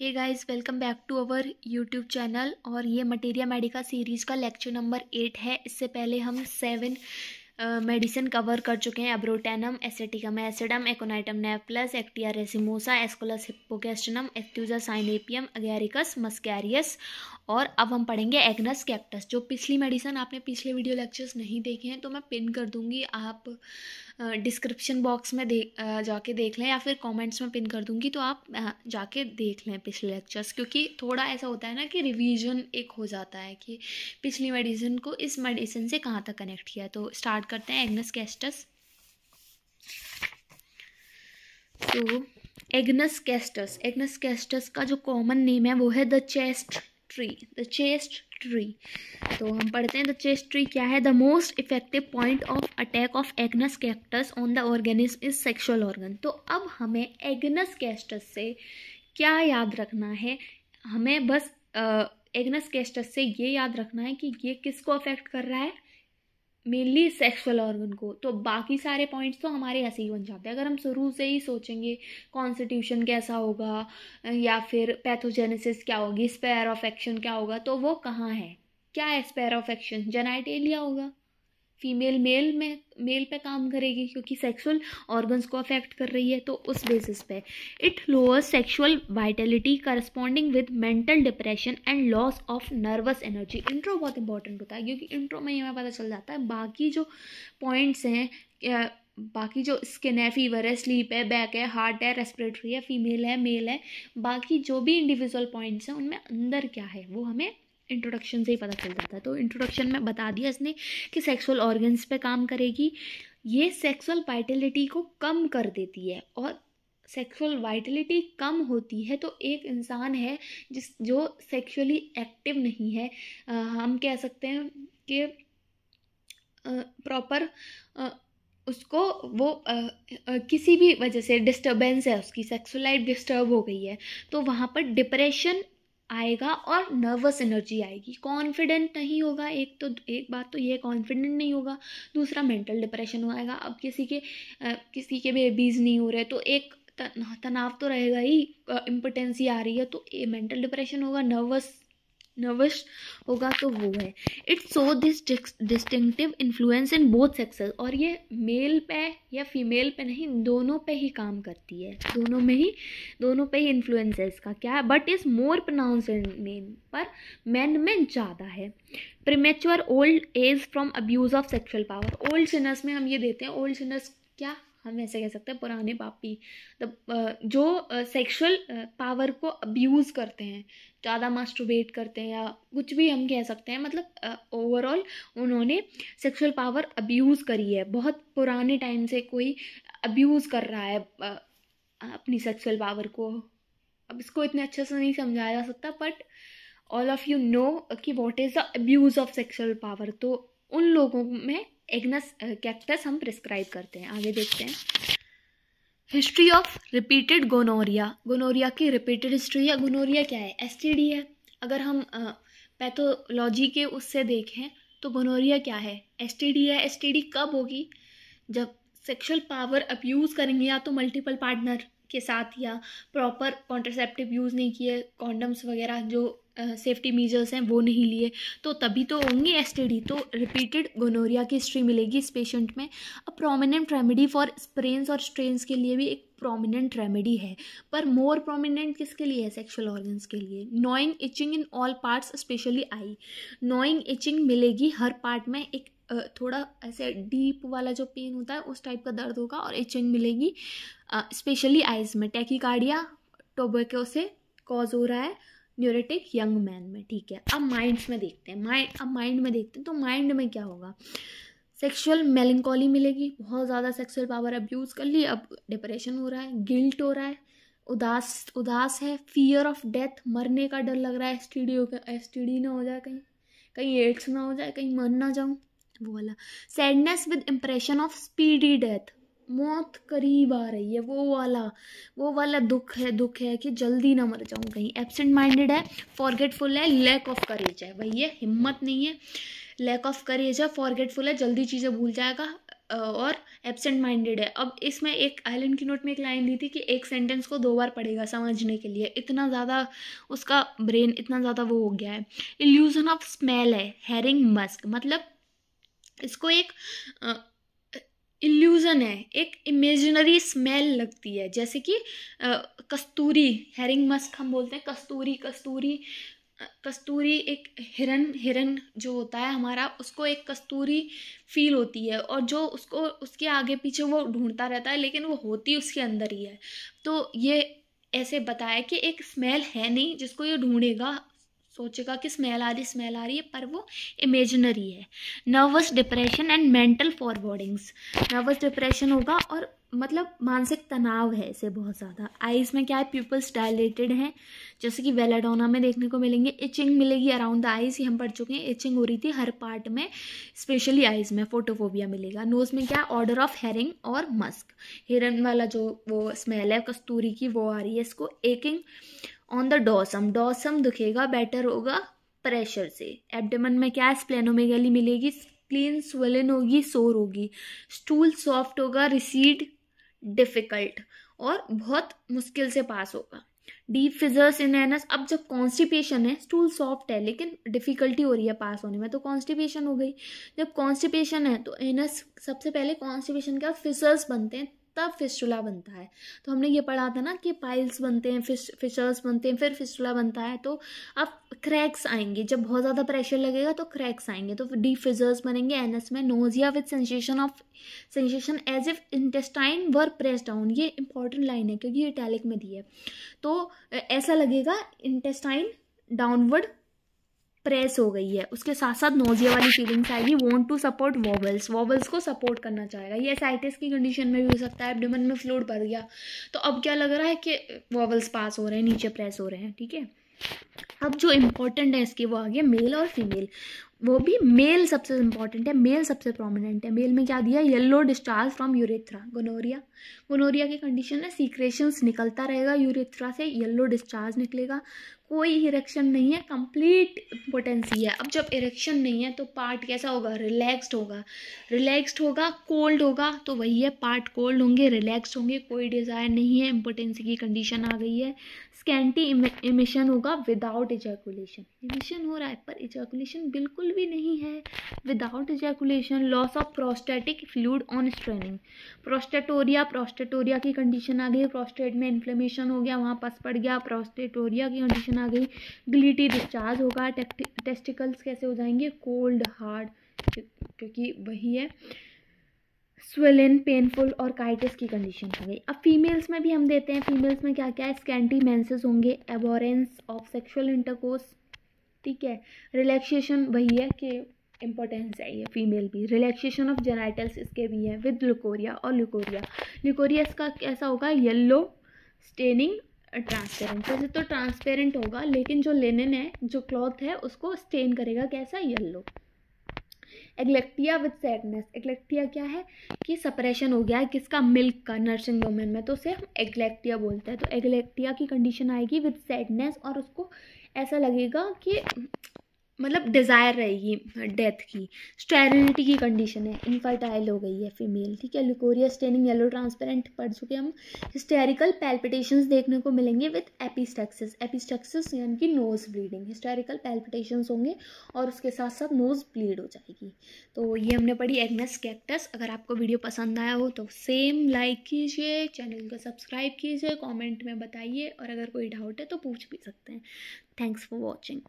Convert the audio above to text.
hey guys welcome back to our YouTube channel और ये materia medica series का lecture number eight है इससे पहले हम सेवन मेडिसिन कवर कर चुके हैं Abrotanum Aceticum Acidum Aconitum Napellus Actaea Racemosa Aesculus Hippocastanum Aethusa Cynapium Agaricus Muscarius और अब हम पढ़ेंगे एग्नस कैक्टस जो पिछली मेडिसिन आपने पिछले वीडियो लेक्चर्स नहीं देखे हैं तो मैं पिन कर दूंगी आप डिस्क्रिप्शन बॉक्स में दे जाके देख लें या फिर कमेंट्स में पिन कर दूंगी तो आप जाके देख लें पिछले लेक्चर्स क्योंकि थोड़ा ऐसा होता है ना कि रिवीजन एक हो जाता है कि पिछली मेडिसिन को इस मेडिसिन से कहाँ तक कनेक्ट किया तो स्टार्ट करते हैं एग्नस कैस्टस तो एग्नस कैस्टस एग्नस कैस्टस का जो कॉमन नेम है वो है the chaste tree the chaste tree तो हम पढ़ते हैं द चेस्ट ट्री क्या है the most effective point of attack of Agnus Cactus on the organism is sexual organ तो अब हमें एग्नस कैस्टस से क्या याद रखना है हमें बस एग्नस कैस्टस से ये याद रखना है कि ये किसको अफेक्ट कर रहा है मेनली सेक्सुअल ऑर्गन को तो बाकी सारे पॉइंट्स तो हमारे ऐसे ही बन जाते हैं अगर हम शुरू से ही सोचेंगे कॉन्स्टिट्यूशन कैसा होगा या फिर पैथोजेनेसिस क्या होगी स्पेयर ऑफ एक्शन क्या होगा तो वो कहाँ है क्या है स्पेयर ऑफ एक्शन जेनाइटेलिया होगा फीमेल मेल में मेल पे काम करेगी क्योंकि सेक्सुअल ऑर्गन्स को अफेक्ट कर रही है तो उस बेसिस पे it lower sexual vitality corresponding with mental depression and loss of nervous energy intro बहुत इंपॉर्टेंट होता है क्योंकि इंट्रो में ही हमें पता चल जाता है बाकी जो पॉइंट्स हैं बाकी जो स्किन है फीवर है स्लीप है बैक है हार्ट है रेस्पिरेटरी है फीमेल है मेल है बाकी जो भी इंडिविजुअल पॉइंट्स हैं उनमें अंदर क्या है वो हमें इंट्रोडक्शन से ही पता चल जाता है तो इंट्रोडक्शन में बता दिया इसने कि सेक्सुअल ऑर्गन्स पे काम करेगी ये सेक्सुअल वाइटलिटी को कम कर देती है और सेक्सुअल वाइटलिटी कम होती है तो एक इंसान है जिस जो सेक्सुअली एक्टिव नहीं है आ, हम कह सकते हैं कि प्रॉपर उसको वो आ, आ, किसी भी वजह से डिस्टर्बेंस है उसकी सेक्सुअल लाइफ डिस्टर्ब हो गई है तो वहाँ पर डिप्रेशन आएगा और नर्वस एनर्जी आएगी कॉन्फिडेंट नहीं होगा एक तो एक बात तो ये कॉन्फिडेंट नहीं होगा दूसरा मेंटल डिप्रेशन हो आएगा अब किसी के आ, किसी के बेबीज़ नहीं हो रहे तो एक तनाव तो रहेगा ही इम्पोर्टेंसी आ रही है तो मेंटल डिप्रेशन होगा नर्वस नर्वस होगा तो वो है it's so this distinctive influence in both sexes और ये मेल पे या फीमेल पे नहीं दोनों पे ही काम करती है दोनों में ही दोनों पे ही इन्फ्लुएंस है इसका क्या है but is more pronounce in men पर मैन में ज़्यादा है premature old age from abuse of sexual power old sinners में हम ये देते हैं ओल्ड सिनर्स क्या हम ऐसे कह सकते हैं पुराने पापी तो जो सेक्सुअल पावर को अब्यूज़ करते हैं ज़्यादा मास्टरबेट करते हैं या कुछ भी हम कह सकते हैं मतलब ओवरऑल उन्होंने सेक्सुअल पावर अब्यूज़ करी है बहुत पुराने टाइम से कोई अब्यूज़ कर रहा है अपनी सेक्सुअल पावर को अब इसको इतने अच्छे से नहीं समझाया जा सकता but all of you know कि what is the abuse of sexual power तो उन लोगों में एग्नस कैक्टस uh, हम प्रिस्क्राइब करते हैं आगे देखते हैं history of repeated gonorrhoea gonorrhoea की रिपीटेड हिस्ट्री या गोनोरिया क्या है एस है अगर हम पैथोलॉजी uh, के उससे देखें तो गोनोरिया क्या है एस है एस कब होगी जब सेक्सुअल पावर यूज़ करेंगे या तो मल्टीपल पार्टनर के साथ या प्रॉपर कॉन्ट्रसेप्टिव यूज़ नहीं किए कॉन्डम्स वगैरह जो सेफ्टी मीजर्स हैं वो नहीं लिए तो तभी तो होंगी एस तो रिपीटेड गोनोरिया की हिस्ट्री मिलेगी इस पेशेंट में a prominent remedy for sprains और स्ट्रेन्स के लिए भी एक प्रोमिनेंट रेमेडी है पर मोर प्रोमिनेंट किसके लिए है सेक्सुअल ऑर्गन्स के लिए annoying itching in all parts specially eye annoying itching मिलेगी हर पार्ट में एक थोड़ा ऐसे डीप वाला जो पेन होता है उस टाइप का दर्द होगा और इचिंग मिलेगी स्पेशली आइज में टेकिकार्डिया टोबेको से कॉज हो रहा है न्यूरेटिक यंग मैन में ठीक है अब माइंड्स में देखते हैं माइंड अब माइंड में देखते हैं तो माइंड में क्या होगा सेक्सुअल मेलनकॉली मिलेगी बहुत ज़्यादा सेक्सुअल पावर अब यूज़ कर ली अब डिप्रेशन हो रहा है गिल्ट हो रहा है उदास उदास है फियर ऑफ डेथ मरने का डर लग रहा है S T S T D ना हो जाए कहीं कहीं एड्स ना हो जाए कहीं मर ना जाऊँ वो वाला sadness with impression of speedy death मौत करीब आ रही है वो वाला वो वाला दुख है दुख है कि जल्दी ना मर जाऊँ कहीं एबसेंट माइंडेड है फॉरगेटफुल है लैक ऑफ करेज है वही है हिम्मत नहीं है लैक ऑफ करेज है फॉरगेटफुल है जल्दी चीज़ें भूल जाएगा और एबसेंट माइंडेड है अब इसमें एक आइलैंड की नोट में एक लाइन दी थी कि एक सेंटेंस को दो बार पढ़ेगा समझने के लिए इतना ज़्यादा उसका ब्रेन इतना ज़्यादा वो हो गया है इल्यूजन ऑफ स्मेल है हैरिंग मस्क मतलब इसको एक इल्यूज़न है एक इमेजिनरी स्मेल लगती है जैसे कि आ, कस्तूरी हेरिंग मस्क हम बोलते हैं कस्तूरी कस्तूरी कस्तूरी एक हिरन हिरन जो होता है हमारा उसको एक कस्तूरी फील होती है और जो उसको उसके आगे पीछे वो ढूंढता रहता है लेकिन वो होती उसके अंदर ही है तो ये ऐसे बताया कि एक स्मेल है नहीं जिसको ये ढूंढेगा सोचेगा कि स्मेल आ रही स्मेल आ रही है पर वो इमेजनरी है nervous depression and mental forebodings nervous depression होगा और मतलब मानसिक तनाव है इसे बहुत ज़्यादा आईज में क्या है पीपल्स डायलेटेड हैं जैसे कि वेलाडोना में देखने को मिलेंगे इचिंग मिलेगी अराउंड द आईज ही हम पढ़ चुके हैं इचिंग हो रही थी हर पार्ट में स्पेशली आईज में फोटोफोबिया मिलेगा नोज में क्या है ऑर्डर ऑफ हेरिंग और मस्क हिरन वाला जो वो स्मेल है कस्तूरी की वो आ रही है इसको aching on the dorsum dorsum दुखेगा बेटर होगा प्रेशर से एबडमन में क्या स्प्लेनोमेगली मिलेगी स्प्लीन स्वेलन होगी सोर होगी स्टूल सॉफ्ट होगा रिसीड डिफिकल्ट और बहुत मुश्किल से पास होगा डीप फिजर्स इन एनस अब जब कॉन्स्टिपेशन है स्टूल सॉफ्ट है लेकिन डिफिकल्टी हो रही है पास होने में तो कॉन्स्टिपेशन हो गई जब कॉन्स्टिपेशन है तो एनस सबसे पहले कॉन्स्टिपेशन के बाद फिजर्स बनते हैं तब फिस्टुला बनता है तो हमने ये पढ़ा था ना कि पाइल्स बनते हैं फिश फिशर्स बनते हैं फिर फिस्टुला बनता है तो अब क्रैक्स आएंगे जब बहुत ज़्यादा प्रेशर लगेगा तो क्रैक्स आएंगे तो डी फिजर्स बनेंगे एन एस में nausea with sensation of sensation as if intestine were press down ये इंपॉर्टेंट लाइन है क्योंकि ये इटैलिक में दी है तो ऐसा लगेगा इंटेस्टाइन डाउनवर्ड प्रेस हो गई है उसके साथ साथ नोजिया वाली फीलिंग्स आएगी want to support bowels bowels को सपोर्ट करना चाहेगा ये साइटिस की कंडीशन में भी हो सकता है डिमन में फ्लूड भर गया तो अब क्या लग रहा है कि वॉवल्स पास हो रहे हैं नीचे प्रेस हो रहे हैं ठीक है अब जो इम्पोर्टेंट है इसके वो आ गया मेल और फीमेल वो भी मेल सबसे इंपॉर्टेंट है मेल सबसे प्रोमिनेंट है मेल में क्या दिया yellow discharge from urethra gonorrhoea gonorrhoea की कंडीशन है सीक्रेशंस निकलता रहेगा यूरेथ्रा से येलो डिस्चार्ज निकलेगा कोई इरेक्शन नहीं है कंप्लीट पोटेंसी है अब जब इरेक्शन नहीं है तो पार्ट कैसा होगा रिलैक्स्ड होगा रिलैक्स्ड होगा कोल्ड होगा तो वही है पार्ट कोल्ड होंगे रिलैक्स्ड होंगे कोई डिज़ायर नहीं है इम्पोटेंसी की कंडीशन आ गई है स्कैंटी इमिशन होगा विदाउट इजैकुलेशन इमिशन हो रहा है पर इजैकुलेशन बिल्कुल बिल्कुल भी नहीं है without ejaculation loss of prostatic fluid on straining prostatorrhoea prostatorrhoea की कंडीशन आ गई प्रोस्टेट में इन्फ्लेमेशन हो गया वहाँ पस पड़ गया प्रोस्टेटोरिया की कंडीशन आ गई ग्लिटी डिस्चार्ज होगा टेस्टिकल्स कैसे हो जाएंगे कोल्ड हार्ड क्योंकि वही है स्वेलिन पेनफुल और काइटिस की कंडीशन हो गई अब फीमेल्स में भी हम देते हैं फीमेल्स में क्या क्या है स्कैंटी मैंसेस होंगे एबोरेंस ऑफ सेक्शुअल इंटरकोर्स ठीक है रिलैक्सेशन वही है कि इंपॉर्टेंस है ये फीमेल भी रिलैक्सेशन ऑफ जेनाइटल्स इसके भी हैं विद लुकोरिया और लुकोरिया लुकोरिया इसका कैसा होगा येल्लो स्टेनिंग ट्रांसपेरेंट वैसे तो ट्रांसपेरेंट होगा लेकिन जो लेनिन है जो क्लॉथ है उसको स्टेन करेगा कैसा yellow agalactia with sadness agalactia क्या है कि सपरेशन हो गया है किसका मिल्क का नर्सिंग वोमेन में तो उसे हम एग्लेक्टिया बोलते हैं तो एग्लेक्टिया की कंडीशन आएगी विद सैडनेस और उसको ऐसा लगेगा कि मतलब डिज़ायर रहेगी डेथ की स्टेरिलिटी की कंडीशन है इनफर्टाइल हो गई है फीमेल ठीक है ल्यूकोरिया स्टेनिंग येलो ट्रांसपेरेंट पढ़ चुके हम हिस्टेरिकल पैल्पिटेशंस देखने को मिलेंगे विथ एपिस्टेक्सिस एपिस्टेक्सिस यानी कि नोज ब्लीडिंग हिस्टेरिकल पैल्पिटेशंस होंगे और उसके साथ साथ नोज ब्लीड हो जाएगी तो ये हमने पढ़ी एग्नेस कैक्टस अगर आपको वीडियो पसंद आया हो तो सेम लाइक कीजिए चैनल को सब्सक्राइब कीजिए कॉमेंट में बताइए और अगर कोई डाउट है तो पूछ भी सकते हैं थैंक्स फॉर वॉचिंग